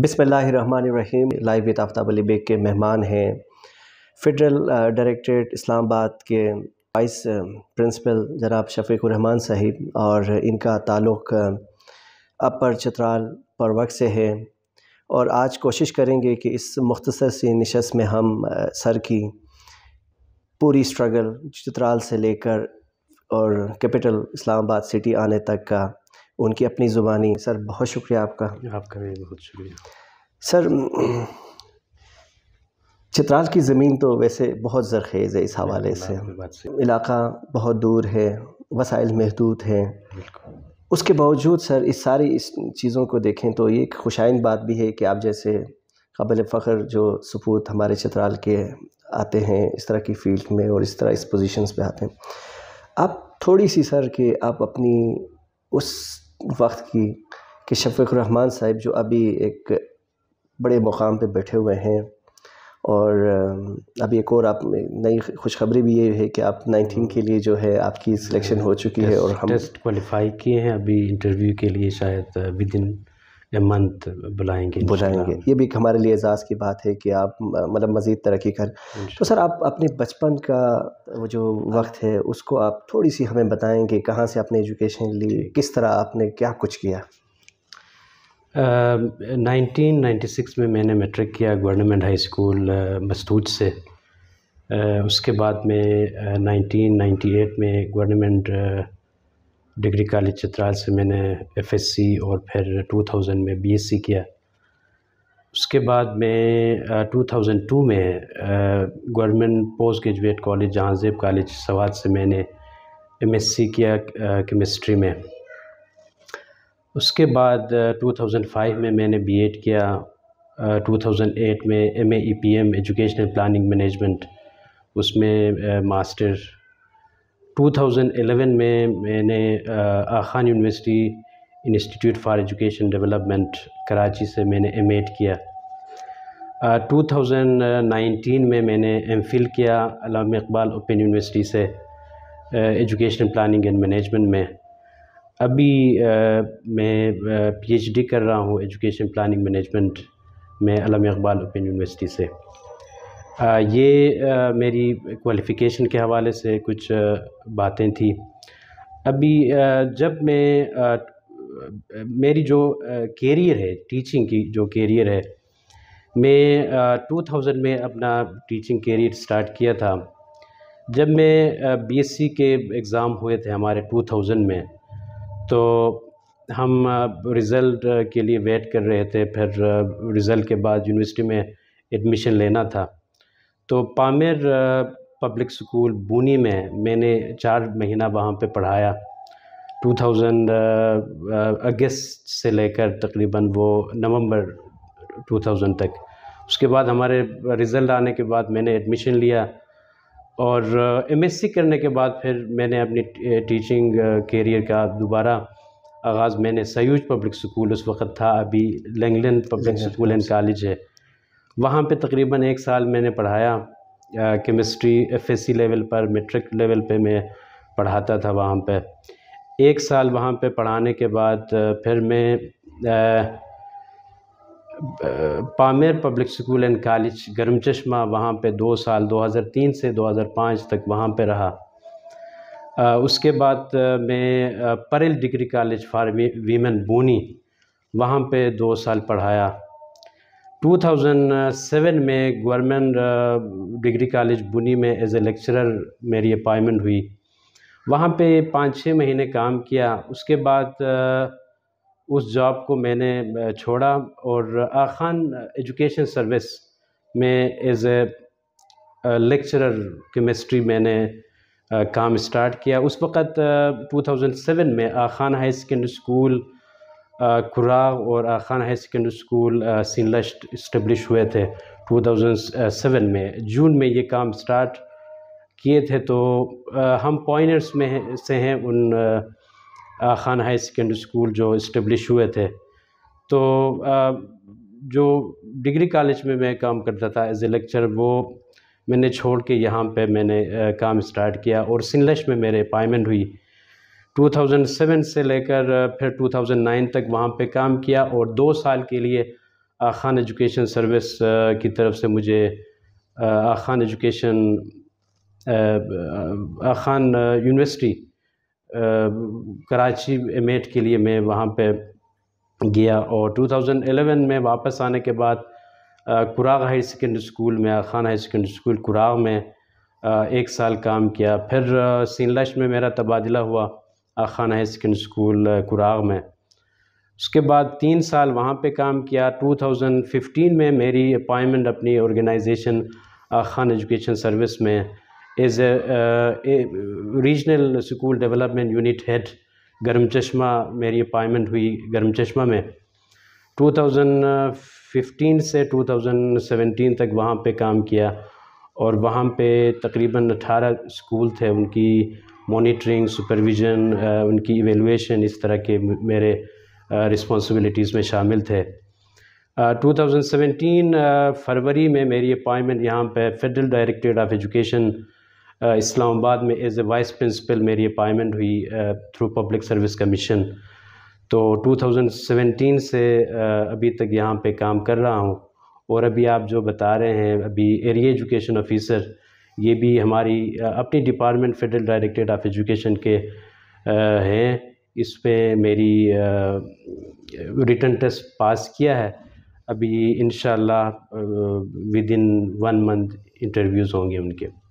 बिसमीम live with Aftab Ali Baig के मेहमान हैं फेडरल डायरेक्ट्रेट इस्लामाबाद के वाइस प्रिंसिपल uh, जनाब शफीकुररहमान साहिब और इनका ताल्लुक uh, अपर चतराल पर से है और आज कोशिश करेंगे कि इस मुख्तर सी नशस्त में हम uh, सर की पूरी स्ट्रगल चित्राल से लेकर और कैपिटल इस्लामाबाद सिटी आने तक का उनकी अपनी ज़ुबानी सर बहुत शुक्रिया आपका आपका भी बहुत शुक्रिया सर चित्राल की ज़मीन तो वैसे बहुत ज़रखेज़ है इस हवाले से।, से इलाका बहुत दूर है वसाइल महदूद हैं उसके बावजूद सर इस सारी इस चीज़ों को देखें तो ये एक खुशाइन बात भी है कि आप जैसे कबल फ़ख्र जो सपूत हमारे चित्राल के आते हैं इस तरह की फील्ड में और इस तरह इस पोजीशंस पे आते हैं आप थोड़ी सी सर कि आप अपनी उस वक्त की कि शफीक रहमान साहब जो अभी एक बड़े मुकाम पे बैठे हुए हैं और अभी एक और आप नई खुशखबरी भी ये है कि आप नाइनटीन हम्म। के लिए जो है आपकी सिलेक्शन हो चुकी है और हम टेस्ट क्वालिफाई किए हैं अभी इंटरव्यू के लिए शायद विद इन मंथ बुलाएंगे बुलाएंगे ये भी एक हमारे लिए एजाज़ की बात है कि आप मतलब मज़ीद तरक्की कर तो सर आप अपने बचपन का वो जो वक्त है उसको आप थोड़ी सी हमें बताएं कि कहाँ से आपने एजुकेशन ली किस तरह आपने क्या कुछ किया नाइनटीन नाइन्टी सिक्स में मैंने मेट्रिक किया गवर्नमेंट हाई स्कूल मस्तूज से uh, उसके बाद में नाइनटीन नाइन्टी एट में गवर्नमेंट डिग्री कॉलेज चित्राल से मैंने एफएससी और फिर 2000 में बीएससी किया उसके बाद मैं 2002 में government post graduate college Jahanzeb college Swat से मैंने एमएससी किया केमिस्ट्री में उसके बाद 2005 में मैंने बीएड किया 2008 में M A P M educational planning management उसमें मास्टर 2011 में मैंने Khan university institute for education development Karachi से मैंने एम एड किया आ, 2019 में मैंने एम फिल किया अलाम इकबाल ओपन यूनिवर्सिटी से एजुकेशन प्लानिंग एंड मैनेजमेंट में अभी आ, मैं पीएचडी कर रहा हूँ एजुकेशन प्लानिंग मैनेजमेंट में अलाम इकबाल ओपन यूनिवर्सिटी से ये मेरी क्वालिफ़िकेशन के हवाले से कुछ बातें थी अभी जब मैं मेरी जो कैरियर है टीचिंग की जो कैरियर है मैं 2000 में अपना टीचिंग कैरियर स्टार्ट किया था जब मैं बीएससी के एग्ज़ाम हुए थे हमारे 2000 में तो हम रिज़ल्ट के लिए वेट कर रहे थे फिर रिज़ल्ट के बाद यूनिवर्सिटी में एडमिशन लेना था तो पामेर पब्लिक स्कूल बूनी में मैंने चार महीना वहाँ पे पढ़ाया 2000 अगस्त से लेकर तकरीबन वो नवंबर 2000 तक उसके बाद हमारे रिज़ल्ट आने के बाद मैंने एडमिशन लिया और एमएससी करने के बाद फिर मैंने अपनी टीचिंग कैरियर का दोबारा आगाज़ मैंने सयूज पब्लिक स्कूल उस वक़्त था अभी Langlands public school and college है वहाँ पे तकरीबन एक साल मैंने पढ़ाया केमिस्ट्री एफएससी लेवल पर मेट्रिक लेवल पे मैं पढ़ाता था वहाँ पे एक साल वहाँ पे पढ़ाने के बाद फिर मैं Pamir public school and college Garam Chashma वहाँ पर दो साल 2003 से 2005 तक वहाँ पे रहा आ, उसके बाद मैं परेल degree college for women Buni वहाँ पे दो साल पढ़ाया 2007 में गवर्नमेंट डिग्री कॉलेज बुनी में एज ए लेक्चरर मेरी अपॉइंटमेंट हुई वहाँ पे पाँच छः महीने काम किया उसके बाद उस जॉब को मैंने छोड़ा और आखान एजुकेशन सर्विस में एज ए लेक्चरर केमिस्ट्री मैंने काम स्टार्ट किया उस वक़्त 2007 में Aga Khan high secondary school Kuragh और Khan high secondary school Sinla establish हुए थे 2007 में जून में ये काम स्टार्ट किए थे तो हम पॉइंटर्स में से हैं उन खान हाई सेकेंडरी स्कूल जो इस्टबलिश हुए थे तो जो डिग्री कॉलेज में मैं काम करता था एज ए लेक्चर वो मैंने छोड़ के यहाँ पे मैंने काम स्टार्ट किया और सिनलश में मेरे अपॉइमेंट हुई 2007 से लेकर फिर 2009 तक वहाँ पे काम किया और दो साल के लिए आख़ान एजुकेशन सर्विस की तरफ से मुझे आख़ान एजुकेशन आखान यूनिवर्सिटी कराची मेट के लिए मैं वहाँ पे गया और 2011 में वापस आने के बाद कुराग हाई सेकेंडरी स्कूल में Khan high secondary school Kuragh में एक साल काम किया फिर सीनलश में मेरा तबादला हुआ हाई सेकेंड स्कूल कुराग में उसके बाद तीन साल वहाँ पे काम किया 2015 में मेरी अपॉइंटमेंट अपनी ऑर्गेनाइजेशन खान एजुकेशन सर्विस में as a regional school development unit head Garam Chashma मेरी अपॉइंटमेंट हुई गर्म चश्मा में 2015 से 2017 तक वहाँ पे काम किया और वहाँ पे तकरीबन 18 स्कूल थे उनकी मॉनिटरिंग सुपरविज़न uh, उनकी इवेलुएशन इस तरह के मेरे रिस्पॉन्सिबिलिटीज़ uh, में शामिल थे टू uh, थाउजेंड फरवरी में मेरी अपॉइंटमेंट यहाँ पर federal directorate of education Islamabad में एज ए वाइस प्रिंसिपल मेरी अपॉइंटमेंट हुई थ्रू पब्लिक सर्विस कमीशन तो 2017 से uh, अभी तक यहाँ पे काम कर रहा हूँ और अभी आप जो बता रहे हैं अभी एरिया एजुकेशन ऑफिसर ये भी हमारी अपनी department federal directorate of education के हैं इस पर मेरी रिटर्न टेस्ट पास किया है अभी in within one month interviews होंगे उनके